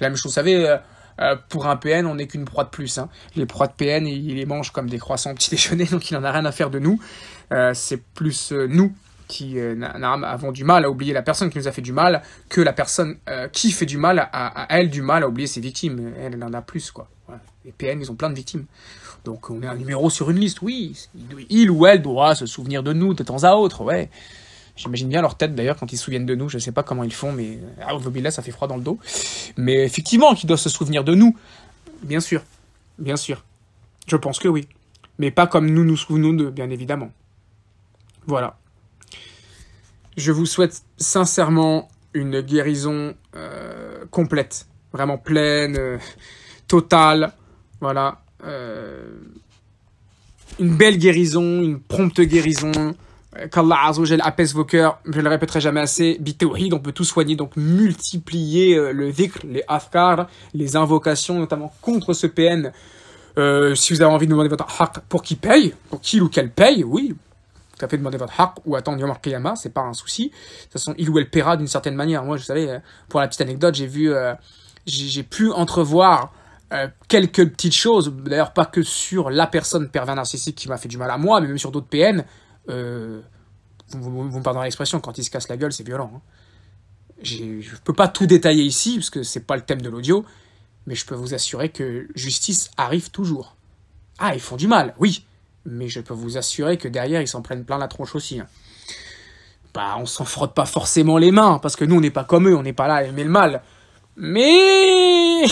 Speaker 1: la même chose. Vous savez, euh, pour un PN, on n'est qu'une proie de plus. Hein. Les proies de PN, il, les mange comme des croissants au petit déjeuner, [laughs] donc il n'en a rien à faire de nous. Euh, c'est plus euh, nous qui avons du mal à oublier la personne qui nous a fait du mal que la personne qui fait du mal à, elle, du mal à oublier ses victimes. Elle, en a plus, quoi. Les PN, ils ont plein de victimes. Donc on est un numéro sur une liste, oui. il ou elle doit se souvenir de nous de temps à autre, ouais. J'imagine bien leur tête d'ailleurs quand ils se souviennent de nous. Je ne sais pas comment ils font, mais euh, ah, là ça fait froid dans le dos. Mais effectivement, qu'ils doivent se souvenir de nous. Bien sûr, bien sûr. Je pense que oui. Mais pas comme nous nous souvenons d'eux, bien évidemment. Voilà. Je vous souhaite sincèrement une guérison euh, complète, vraiment pleine, euh, totale. Voilà. une belle guérison, une prompte guérison qu'Allah Azzawajal apaise vos cœurs, je le répéterai jamais assez, donc on peut tout soigner, donc multiplier euh, le dhikr, les afkar, les invocations, notamment contre ce PN, euh, si vous avez envie de demander votre haq pour qu'il paye, pour qu'il ou qu'elle paye, oui, tout à fait demander votre haq ou attendre Yom ce c'est pas un souci. De toute façon, il ou elle paiera d'une certaine manière. Moi, je savais, euh, pour la petite anecdote, j'ai vu, j'ai pu entrevoir quelques petites choses, d'ailleurs pas que sur la personne pervers narcissique qui m'a fait du mal à moi, mais même sur d'autres PN, euh, vous, me pardonnez l'expression, quand ils se cassent la gueule, c'est violent. Hein. Je ne peux pas tout détailler ici, parce que c'est pas le thème de l'audio, mais je peux vous assurer que justice arrive toujours. Ah, ils font du mal, oui, mais je peux vous assurer que derrière, ils s'en prennent plein la tronche aussi. Hein. Bah, on s'en frotte pas forcément les mains, parce que nous, on n'est pas comme eux, on n'est pas là à aimer le mal. Mais...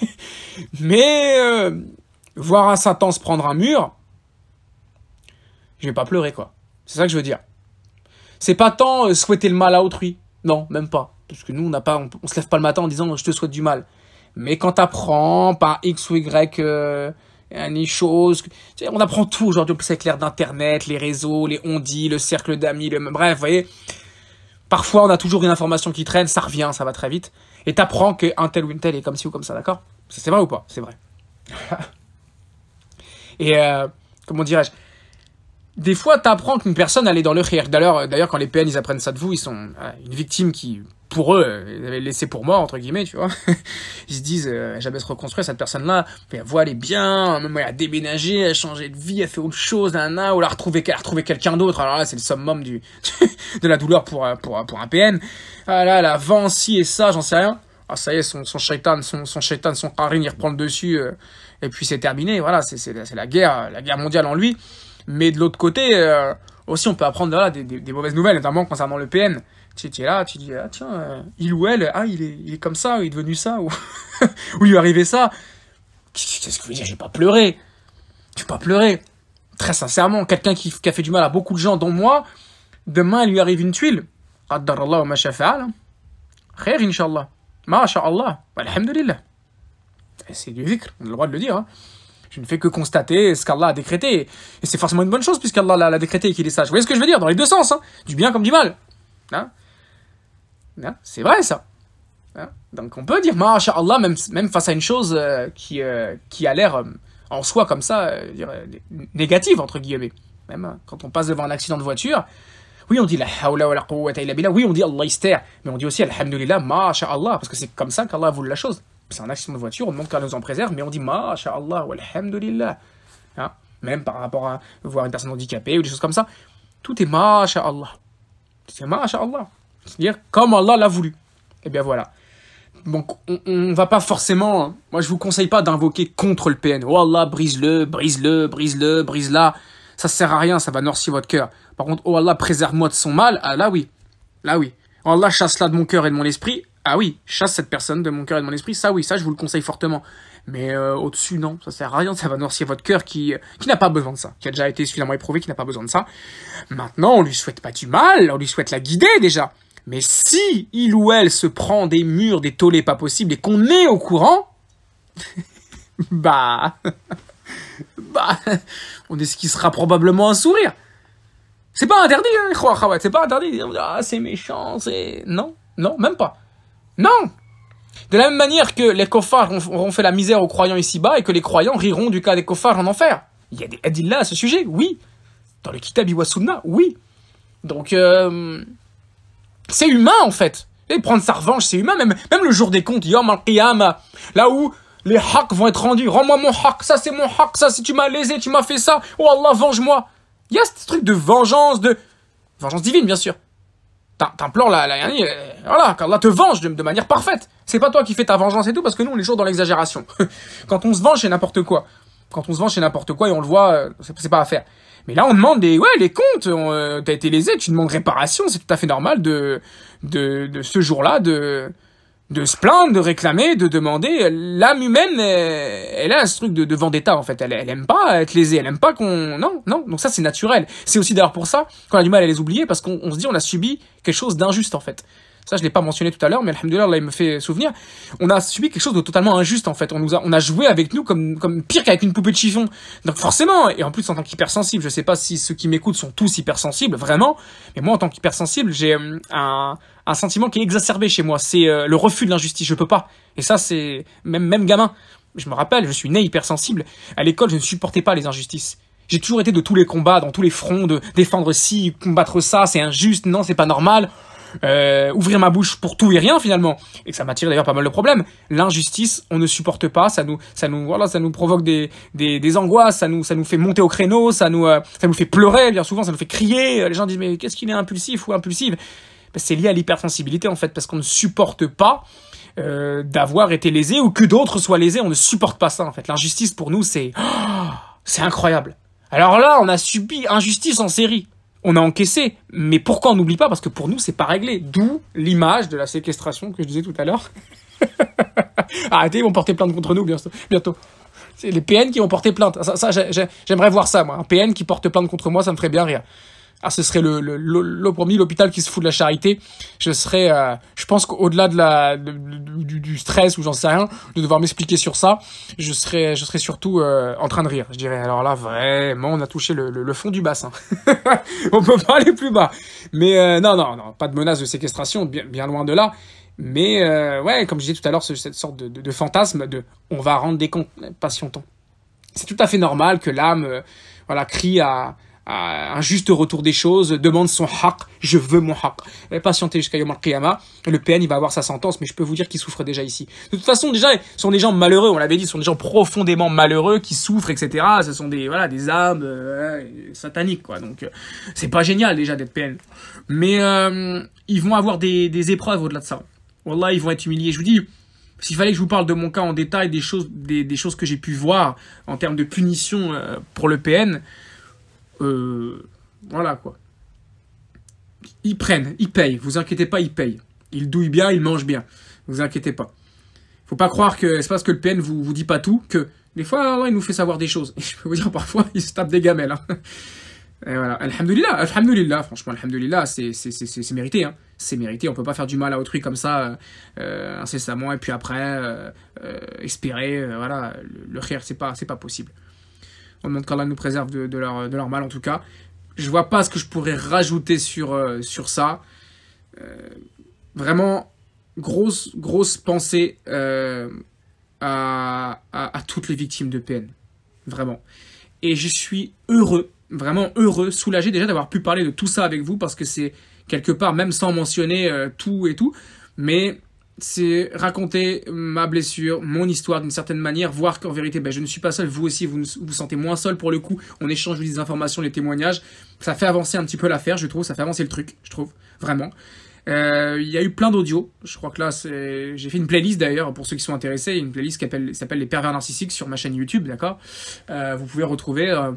Speaker 1: [laughs] mais... Euh, voir un Satan se prendre un mur, je vais pas pleurer, quoi. C'est ça que je veux dire. C'est pas tant euh, souhaiter le mal à autrui. Non, même pas. Parce que nous, on n'a pas, on, se lève pas le matin en disant je te souhaite du mal. Mais quand apprends par X ou Y euh, chose, on apprend tout aujourd'hui, plus avec l'ère d'Internet, les réseaux, les on-dit, le cercle d'amis, le bref, vous voyez. Parfois, on a toujours une information qui traîne, ça revient, ça va très vite. Et t'apprends qu'un tel ou une telle est comme ci ou comme ça, d'accord C'est vrai ou pas C'est vrai. [laughs] et euh, comment dirais-je des fois, t'apprends qu'une personne allait dans le rire. D'ailleurs, euh, d'ailleurs, quand les PN, ils apprennent ça de vous, ils sont euh, une victime qui, pour eux, ils euh, avaient laissé pour mort, entre guillemets, tu vois. [laughs] ils se disent, euh, jamais se reconstruire, cette personne-là, elle voit, elle bien, elle a déménagé, elle a changé de vie, elle fait autre chose, d'un ou elle a retrouvé, elle quelqu'un d'autre. Alors là, c'est le summum du, [laughs] de la douleur pour, pour, un PN. Ah là, elle avance, et ça, j'en sais rien. Ah, ça y est, son, son shaitan, son, son shaitan, son karin, il reprend le dessus, et puis c'est terminé, voilà, c'est la guerre, la guerre mondiale en lui. Mais de l'autre côté, euh, aussi, on peut apprendre des, des, mauvaises nouvelles, notamment concernant le PN. Tu, es là, tu dis, ah tiens, euh, il ou elle, ah, il est, il est comme ça, il est devenu ça, ou, il [laughs] lui est arrivé ça. Qu'est-ce que je veux dire J'ai pas pleuré. J'ai pas pleuré. Très sincèrement, quelqu'un qui, a fait du mal à beaucoup de gens, dont moi, demain, il lui arrive une tuile. Adar Allah ma Inch'Allah. Hein. Allah. Alhamdulillah. C'est du zikr, on a le droit de le dire. Hein. Tu ne fais que constater ce qu'Allah a décrété. Et c'est forcément une bonne chose puisqu'Allah l'a décrété et qu'il est sage. Vous voyez ce que je veux dire Dans les deux sens, hein. du bien comme du mal. Hein? Hein? c'est vrai ça. Donc on peut dire, Allah même, même face à une chose euh, qui, euh, qui a l'air euh, en soi comme ça, négative, entre guillemets. Même quand on passe devant un accident de voiture, oui, on dit la hawla wa la quwwata illa billah, oui, on dit Allah ister, mais on dit aussi Alhamdulillah, Allah parce que c'est comme ça qu'Allah voulu la chose. C'est un accident de voiture, on demande qu'elle nous en préserve, mais on dit Masha'Allah, walhamdulillah. Hein Même par rapport à voir une personne handicapée ou des choses comme ça. Tout est Masha'Allah. C'est Masha'Allah. C'est-à-dire comme Allah l'a voulu. Et eh bien voilà. Donc on, ne va pas forcément. Hein. Moi je vous conseille pas d'invoquer contre le PN. Oh Allah, brise-le, brise-le, brise-le, brise-la. Ça sert à rien, ça va noircir votre cœur. Par contre, oh Allah, préserve-moi de son mal. Ah là oui. Là oui. Oh Allah, chasse-la de mon cœur et de mon esprit. Ah oui, chasse cette personne de mon cœur et de mon esprit, ça oui, ça je vous le conseille fortement. Mais euh, au-dessus, non, ça sert à rien, ça va noircir votre cœur qui, euh, qui n'a pas besoin de ça, qui a déjà été suffisamment éprouvé, qui n'a pas besoin de ça. Maintenant, on lui souhaite pas du mal, on lui souhaite la guider déjà. Mais si il ou elle se prend des murs, des tollés pas possibles et qu'on est au courant, [laughs] bah, [laughs] bah, on esquissera probablement un sourire. C'est pas interdit, hein, c'est pas interdit. Ah, c'est méchant, c'est... Non, non, même pas. Non De la même manière que les kofars auront fait la misère aux croyants ici-bas et que les croyants riront du cas des kofars en enfer. Il y a des là à ce sujet, oui. Dans le Kitab Iwasunna, oui. Donc, euh, c'est humain en fait. Et prendre sa revanche, c'est humain. Même, même le jour des comptes, Yom al là où les haqs vont être rendus. Rends-moi mon haq, ça c'est mon haq, ça si tu m'as lésé, tu m'as fait ça. Oh Allah, venge-moi. Il y a ce truc de vengeance, de... Vengeance divine, bien sûr là la, la, euh, voilà, qu'Allah te venge de, manière parfaite. C'est pas toi qui fais ta vengeance et tout, parce que nous, on est toujours dans l'exagération. [laughs] Quand on se venge, c'est n'importe quoi. Quand on se venge, c'est n'importe quoi et on le voit, euh, c'est pas à faire. Mais là, on demande des, ouais, les comptes, euh, t'as été lésé, tu demandes réparation, c'est tout à fait normal de, de, de ce jour-là, de, de se plaindre, de réclamer, de demander. L'âme humaine, elle, a ce truc de, vendetta en fait. Elle, elle aime pas être lésée, elle aime pas qu'on. Non, non. Donc ça c'est naturel. C'est aussi d'ailleurs pour ça qu'on a du mal à les oublier parce qu'on se dit on a subi quelque chose d'injuste en fait. Ça, je l'ai pas mentionné tout à l'heure, mais Alhamdulillah, là, il me fait souvenir. On a subi quelque chose de totalement injuste, en fait. On nous a, on a joué avec nous comme, comme pire qu'avec une poupée de chiffon. Donc, forcément, et en plus, en tant qu'hypersensible, je ne sais pas si ceux qui m'écoutent sont tous hypersensibles, vraiment. Mais moi, en tant qu'hypersensible, j'ai euh, un, un sentiment qui est exacerbé chez moi. C'est euh, le refus de l'injustice. Je peux pas. Et ça, c'est même, même gamin. Je me rappelle, je suis né hypersensible. À l'école, je ne supportais pas les injustices. J'ai toujours été de tous les combats, dans tous les fronts, de défendre ci, combattre ça, c'est injuste, non, c'est pas normal. Euh, ouvrir ma bouche pour tout et rien finalement, et que ça m'attire d'ailleurs pas mal de problèmes. L'injustice, on ne supporte pas, ça nous, ça nous, voilà, ça nous provoque des, des, des angoisses, ça nous, ça nous fait monter au créneau, ça nous, euh, ça nous fait pleurer bien souvent, ça nous fait crier. Euh, les gens disent mais qu'est-ce qu'il est impulsif ou impulsive ben, C'est lié à l'hypersensibilité en fait, parce qu'on ne supporte pas. d'avoir été lésé ou que d'autres soient lésés, on ne supporte pas ça en fait. L'injustice pour nous c'est [gasps] c'est incroyable. Alors là, on a subi injustice en série on a encaissé. Mais pourquoi on n'oublie pas Parce que pour nous, c'est pas réglé. D'où l'image de la séquestration que je disais tout à l'heure. [laughs] Arrêtez, ils vont porter plainte contre nous bientôt. C'est les PN qui vont porter plainte. Ça, j'aimerais voir ça, moi. Un PN qui porte plainte contre moi, ça me ferait bien rire ah, ce serait le, le, premier, l'hôpital qui se fout de la charité. Je serais, euh, je pense qu'au-delà de la, du, stress ou j'en sais rien, de devoir m'expliquer sur ça, je serais, je serais surtout euh, en train de rire. Je dirais, alors là, vraiment, on a touché le, fond du bassin. [laughs] on peut pas aller plus bas. Mais euh, non, non, non, pas de menace de séquestration, bien, loin de là. Mais ouais, comme je disais tout à l'heure, cette sorte de, fantasme de on va rendre des comptes, patientons. C'est tout à fait normal que l'âme voilà, crie à, un juste retour des choses, demande son haq, je veux mon haq. Eh, patientez jusqu'à Yom al le PN il va avoir sa sentence, mais je peux vous dire qu'il souffre déjà ici. De toute façon, déjà, ce sont des gens malheureux, on l'avait dit, ce sont des gens profondément malheureux qui souffrent, etc. Ce sont des, voilà, des âmes euh, sataniques, quoi. Donc, euh, c'est pas génial déjà d'être PN. Mais euh, ils vont avoir des, épreuves au-delà de ça. Wallah, ils vont être humiliés. Je vous dis, s'il fallait que je vous parle de mon cas en détail, des choses, des choses que j'ai pu voir en termes de punition pour le PN, euh, voilà quoi. Ils prennent, ils payent, vous inquiétez pas, ils payent. Ils douillent bien, ils mangent bien, vous inquiétez pas. Faut pas croire que c'est parce que le PN vous, vous dit pas tout, que des fois, il nous fait savoir des choses. [laughs] je peux vous dire, parfois, il se tape des gamelles. Hein. [laughs] Et voilà, alhamdoulilah, franchement, alhamdoulilah, c'est mérité, hein. c'est mérité, on peut pas faire du mal à autrui comme ça, euh, incessamment, et puis après, euh, espérer, voilà, le, rire, c'est pas, pas possible. On demande qu'Allah nous préserve de, de, leur, de leur mal en tout cas. Je vois pas ce que je pourrais rajouter sur, euh, sur ça. Euh, vraiment, grosse, grosse pensée euh, à, à, toutes les victimes de PN. Vraiment. Et je suis heureux, vraiment heureux, soulagé déjà d'avoir pu parler de tout ça avec vous parce que c'est quelque part, même sans mentionner tout et tout, mais c'est raconter ma blessure, mon histoire d'une certaine manière, voir qu'en vérité, ben, je ne suis pas seul, vous aussi, vous vous sentez moins seul pour le coup, on échange des informations, les témoignages, ça fait avancer un petit peu l'affaire, je trouve, ça fait avancer le truc, je trouve, vraiment. Euh, il y a eu plein d'audios, je crois que là, j'ai fait une playlist d'ailleurs, pour ceux qui sont intéressés, une playlist qui s'appelle Les Pervers Narcissiques sur ma chaîne YouTube, d'accord euh, Vous pouvez retrouver... Euh,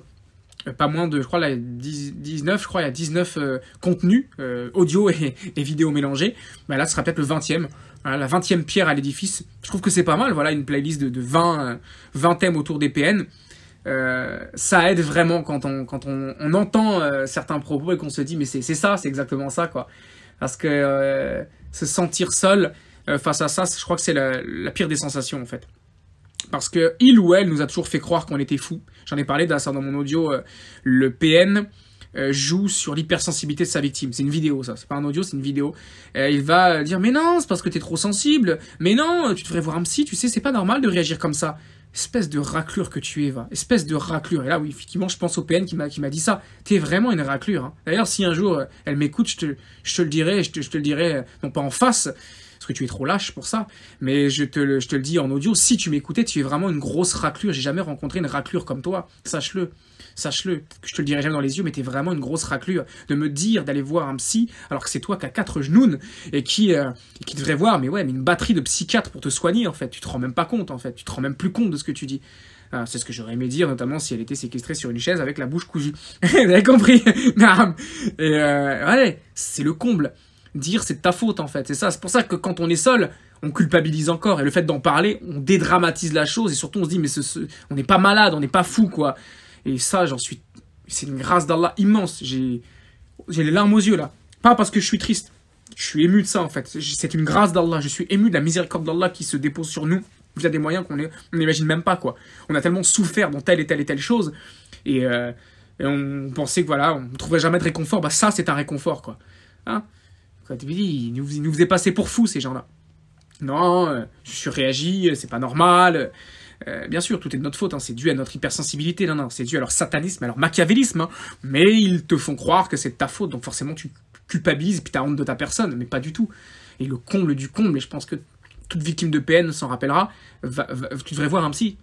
Speaker 1: pas moins de, je crois, là, 19, je crois, il y a 19 contenus, audio et, et, vidéo mélangés. ben là, ce sera peut-être le 20e. Hein, la 20e pierre à l'édifice. Je trouve que c'est pas mal, voilà, une playlist de, 20, 20 euh, thèmes autour des PN. Euh, ça aide vraiment quand on, entend euh, certains propos et qu'on se dit mais c'est ça, c'est exactement ça quoi. Parce que se sentir seul face à ça, je crois que c'est la, pire des sensations en fait. Parce que il ou elle nous a toujours fait croire qu'on était fou. J'en ai parlé dans mon audio, le PN, euh, joue sur l'hypersensibilité de sa victime. C'est une vidéo, ça. C'est pas un audio, c'est une vidéo. Euh, il va euh, dire mais non, c'est parce que t'es trop sensible. Mais non, tu devrais voir un psy. Tu sais, c'est pas normal de réagir comme ça. Espèce de raclure que tu es, va. Espèce de raclure. Et là, oui, effectivement, je pense au PN qui m'a, qui m'a dit ça. T'es vraiment une raclure. Hein. D'ailleurs, si un jour elle m'écoute, je te, le dirai, je te, je te le dirai, non pas en face, que tu es trop lâche pour ça. Mais je te le, je te le dis en audio, si tu m'écoutais, tu es vraiment une grosse raclure. J'ai jamais rencontré une raclure comme toi. Sache-le. Sache-le. Je te le dirai jamais dans les yeux, mais tu es vraiment une grosse raclure. De me dire d'aller voir un psy, alors que c'est toi qui as quatre genoux et qui, euh, qui devrait voir, mais ouais, mais une batterie de psychiatre pour te soigner, en fait. Tu te rends même pas compte, en fait. Tu te rends même plus compte de ce que tu dis. Ah, c'est ce que j'aurais aimé dire, notamment si elle était séquestrée sur une chaise avec la bouche cousue. [laughs] Vous avez compris [laughs] Et euh, Allez, c'est le comble dire c'est ta faute en fait. C'est ça, c'est pour ça que quand on est seul, on culpabilise encore. Et le fait d'en parler, on dédramatise la chose et surtout on se dit mais ce, on n'est pas malade, on n'est pas fou quoi. Et ça, j'en suis... C'est une grâce d'Allah immense. J'ai les larmes aux yeux là. Pas parce que je suis triste. Je suis ému de ça en fait. C'est une grâce d'Allah. Je suis ému de la miséricorde d'Allah qui se dépose sur nous via des moyens qu'on n'imagine même pas quoi. On a tellement souffert dans telle et telle et telle chose et, euh, on pensait que voilà, on ne trouverait jamais de réconfort. Bah ça, c'est un réconfort quoi. Hein ils nous, ils faisaient passer pour fous, ces gens-là. Non, tu euh, je suis euh, c'est pas normal. Euh, bien sûr, tout est de notre faute, hein, c'est dû à notre hypersensibilité, non, non, c'est dû à leur satanisme, à leur machiavélisme, hein. mais ils te font croire que c'est de ta faute, donc forcément tu culpabilises, puis t'as honte de ta personne, mais pas du tout. Et le comble du comble, et je pense que toute victime de PN s'en rappellera, tu devrais voir un psy.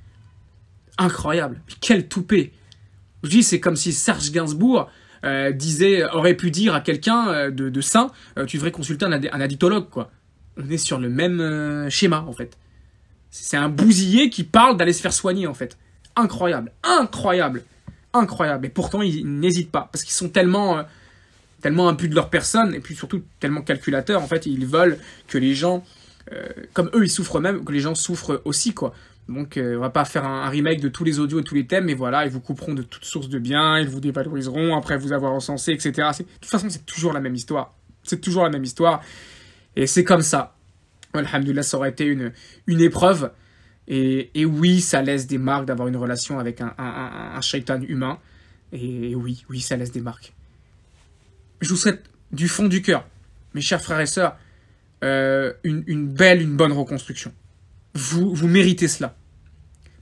Speaker 1: Incroyable, mais quel toupé. Je dis, c'est comme si Serge Gainsbourg euh, disait, aurait pu dire à quelqu'un euh, de, de, sain, euh, tu devrais consulter un, un, addictologue, quoi. On est sur le même schéma, en fait. C'est un bousillé qui parle d'aller se faire soigner, en fait. Incroyable, incroyable, incroyable. Et pourtant, ils n'hésitent pas, parce qu'ils sont tellement, tellement impus de leur personne, et puis surtout tellement calculateurs, en fait. Ils veulent que les gens, comme eux, ils souffrent même, que les gens souffrent aussi, quoi. Donc euh, on va pas faire un, remake de tous les audios et tous les thèmes, mais voilà, ils vous couperont de toutes sources de biens, ils vous dévaloriseront après vous avoir encensé, etc. De toute façon, c'est toujours la même histoire. C'est toujours la même histoire. Et c'est comme ça. Alhamdulillah, ça aurait été une, une épreuve. Et, oui, ça laisse des marques d'avoir une relation avec un, un, shaitan humain. Et, oui, oui, ça laisse des marques. Je vous souhaite du fond du cœur, mes chers frères et sœurs, euh, une belle, une bonne reconstruction vous, vous méritez cela.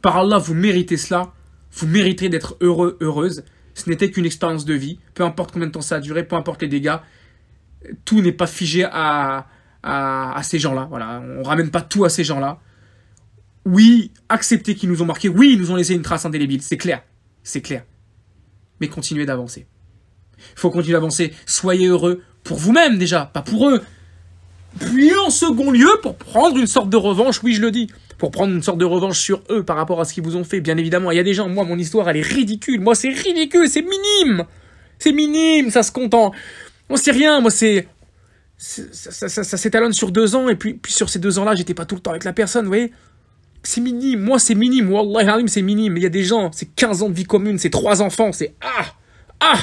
Speaker 1: Par Allah, vous méritez cela. Vous mériterez d'être heureux, heureuse. Ce n'était qu'une expérience de vie. Peu importe combien de temps ça a duré, peu importe les dégâts. Tout n'est pas figé à, à, ces gens-là. Voilà, on ramène pas tout à ces gens-là. Oui, acceptez qu'ils nous ont marqué. Oui, ils nous ont laissé une trace indélébile. C'est clair. C'est clair. Mais continuez d'avancer. Il faut continuer d'avancer. Soyez heureux pour vous-même déjà, pas pour eux. Puis en second lieu, pour prendre une sorte de revanche, oui je le dis, pour prendre une sorte de revanche sur eux par rapport à ce qu'ils vous ont fait, bien évidemment. Il y a des gens, moi mon histoire elle est ridicule, moi c'est ridicule, c'est minime C'est minime, ça se content. On sait rien, moi c'est... Ça, s'étalonne sur deux ans, et puis, sur ces deux ans-là, j'étais pas tout le temps avec la personne, vous voyez c'est minime, moi c'est minime, Wallah c'est minime, il y a des gens, c'est 15 ans de vie commune, c'est trois enfants, c'est ah Ah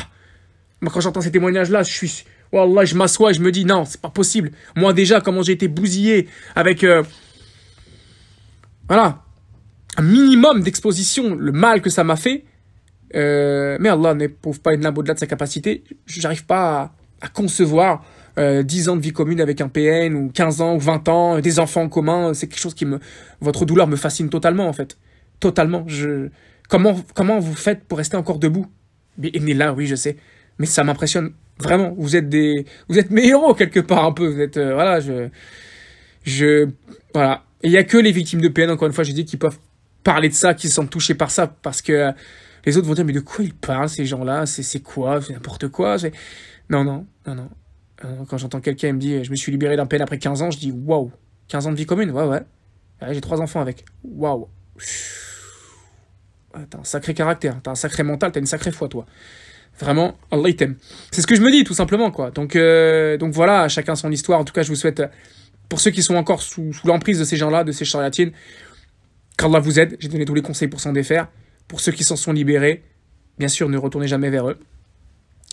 Speaker 1: Moi quand j'entends ces témoignages-là, je suis, Allah, je m'assois et je me dis non, c'est pas possible. Moi déjà, comment j'ai été bousillé avec euh, voilà un minimum d'exposition, le mal que ça m'a fait. Euh, mais Allah n'éprouve pas une lame au-delà de sa capacité. J'arrive pas à, concevoir 10 euh, ans de vie commune avec un PN ou 15 ans ou 20 ans, des enfants en commun. C'est quelque chose qui me votre douleur me fascine totalement en fait, totalement. Je comment comment vous faites pour rester encore debout? Mais là, oui, je sais, mais ça m'impressionne Vraiment, vous êtes des, vous êtes mes héros quelque part un peu. Vous êtes, euh, voilà, je, je, voilà. Il n'y a que les victimes de PN, encore une fois, j'ai dit, qu'ils peuvent parler de ça, qu'ils se sentent touchés par ça, parce que euh, les autres vont dire, mais de quoi ils parlent ces gens-là C'est quoi C'est n'importe quoi Non, non, non, non. Euh, quand j'entends quelqu'un me dit, je me suis libéré d'un peine après 15 ans, je dis, waouh, 15 ans de vie commune, ouais, ouais. j'ai trois enfants avec. Waouh. T'as un sacré caractère, t'as un sacré mental, t'as une sacrée foi, toi. Vraiment, Allah t'aime. C'est ce que je me dis, tout simplement, quoi. Donc, euh, donc voilà, chacun son histoire. En tout cas, je vous souhaite, pour ceux qui sont encore sous, l'emprise de ces gens-là, de ces charlatines, qu'Allah vous aide. J'ai donné tous les conseils pour s'en défaire. Pour ceux qui s'en sont libérés, bien sûr, ne retournez jamais vers eux.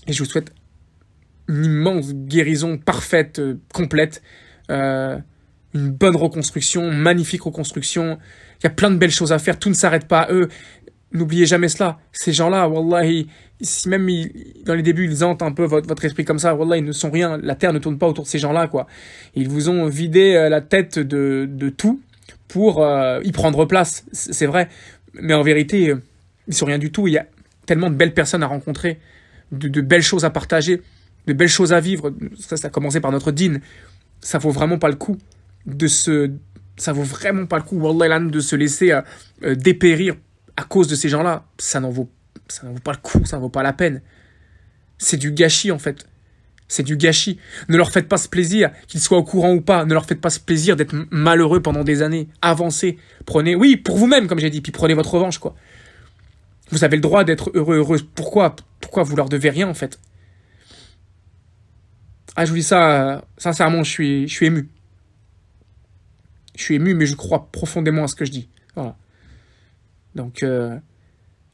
Speaker 1: Et je vous souhaite une immense guérison parfaite, euh, complète. Euh, une bonne reconstruction, magnifique reconstruction. Il y a plein de belles choses à faire, tout ne s'arrête pas à eux. N'oubliez jamais cela. Ces gens-là, wallahi, si même dans les débuts ils hantent un peu votre, esprit comme ça, wallahi, ils ne sont rien. La terre ne tourne pas autour de ces gens-là, quoi. Ils vous ont vidé euh, la tête de, tout pour euh, y prendre place. C'est vrai. Mais en vérité, euh, ils sont rien du tout. Il y a tellement de belles personnes à rencontrer, de, belles choses à partager, de belles choses à vivre. Ça, ça a commencé par notre dîne. Ça vaut vraiment pas le coup de se ça vaut vraiment pas le coup, Wallahi, de se laisser dépérir à cause de ces gens-là, ça n'en vaut, ça vaut pas le coup, ça n'en vaut pas la peine. C'est du gâchis en fait. C'est du gâchis. Ne leur faites pas ce plaisir, qu'ils soient au courant ou pas. Ne leur faites pas ce plaisir d'être malheureux pendant des années. Avancez. Prenez, oui, pour vous-même, comme j'ai dit, puis prenez votre revanche, quoi. Vous avez le droit d'être heureux, heureuse. Pourquoi Pourquoi vous leur devez rien, en fait Ah, je vous dis ça, euh, sincèrement, je suis, je suis ému. Je suis ému, mais je crois profondément à ce que je dis. Voilà. Donc, euh,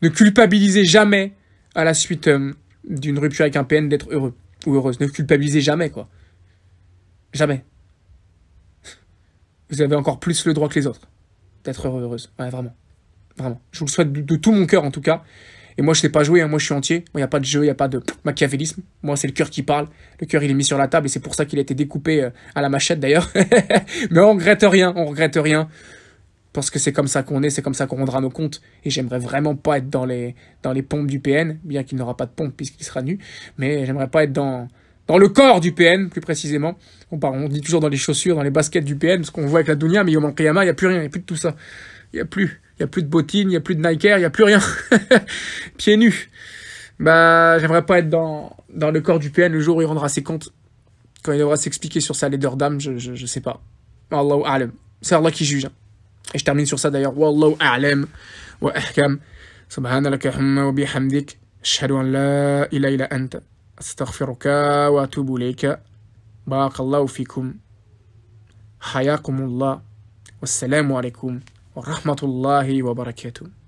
Speaker 1: ne culpabilisez jamais à la suite euh, d'une rupture avec un PN d'être heureux ou heureuse. Ne culpabilisez jamais, quoi. Jamais. Vous avez encore plus le droit que les autres d'être heureux, heureuse. Ouais, vraiment. Vraiment. Je vous le souhaite de, tout mon cœur, en tout cas. Et moi, je ne sais pas jouer, hein. moi, je suis entier. Il n'y a pas de jeu, il n'y a pas de machiavélisme. Moi, c'est le cœur qui parle. Le cœur, il est mis sur la table et c'est pour ça qu'il a été découpé euh, à la machette, d'ailleurs. [laughs] Mais on regrette rien, on regrette rien parce que c'est comme ça qu'on est, c'est comme ça qu'on rendra nos comptes. Et j'aimerais vraiment pas être dans les, dans les pompes du PN, bien qu'il n'aura pas de pompe puisqu'il sera nu, mais j'aimerais pas être dans, dans le corps du PN, plus précisément. On, parle, on dit toujours dans les chaussures, dans les baskets du PN, parce qu'on voit avec la Dunia, mais au il n'y a plus rien, il n'y a plus de tout ça. Il n'y a plus. Il n'y a plus de bottines, il n'y a plus de Nike Air, il n'y a plus rien. [laughs] Pieds nus. Bah, j'aimerais pas être dans, dans le corps du PN le jour où il rendra ses comptes. Quand il devra s'expliquer sur sa laideur d'âme, je, je, sais pas. alam. C'est Allah qui juge. Hein. ايش تعملين sur ça d'ailleurs والله أعلم وأحكم سبحان لك اللهم وبحمدك أشهد أن لا إله إلا أنت أستغفرك وأتوب إليك بارك الله فيكم حياكم الله والسلام عليكم ورحمة الله وبركاته